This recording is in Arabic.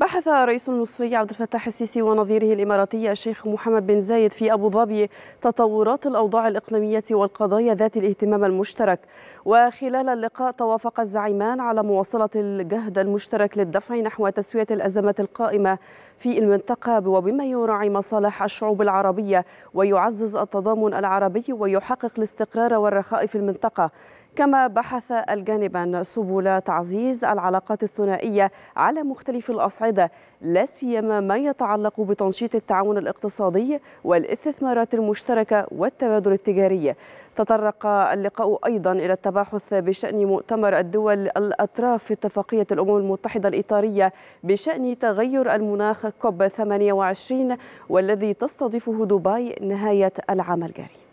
بحث رئيس المصري عبد الفتاح السيسي ونظيره الإماراتي الشيخ محمد بن زايد في أبو ظبي تطورات الأوضاع الإقليمية والقضايا ذات الاهتمام المشترك وخلال اللقاء توافق الزعيمان على مواصلة الجهد المشترك للدفع نحو تسوية الأزمات القائمة في المنطقة وبما يراعي مصالح الشعوب العربية ويعزز التضامن العربي ويحقق الاستقرار والرخاء في المنطقة كما بحث الجانبان سبل تعزيز العلاقات الثنائية على مختلف الأصعدة لا سيما ما يتعلق بتنشيط التعاون الاقتصادي والاستثمارات المشتركة والتبادل التجاري تطرق اللقاء أيضا إلى التباحث بشأن مؤتمر الدول الأطراف في اتفاقية الأمم المتحدة الإطارية بشأن تغير المناخ كوب 28 والذي تستضيفه دبي نهاية العام الجاري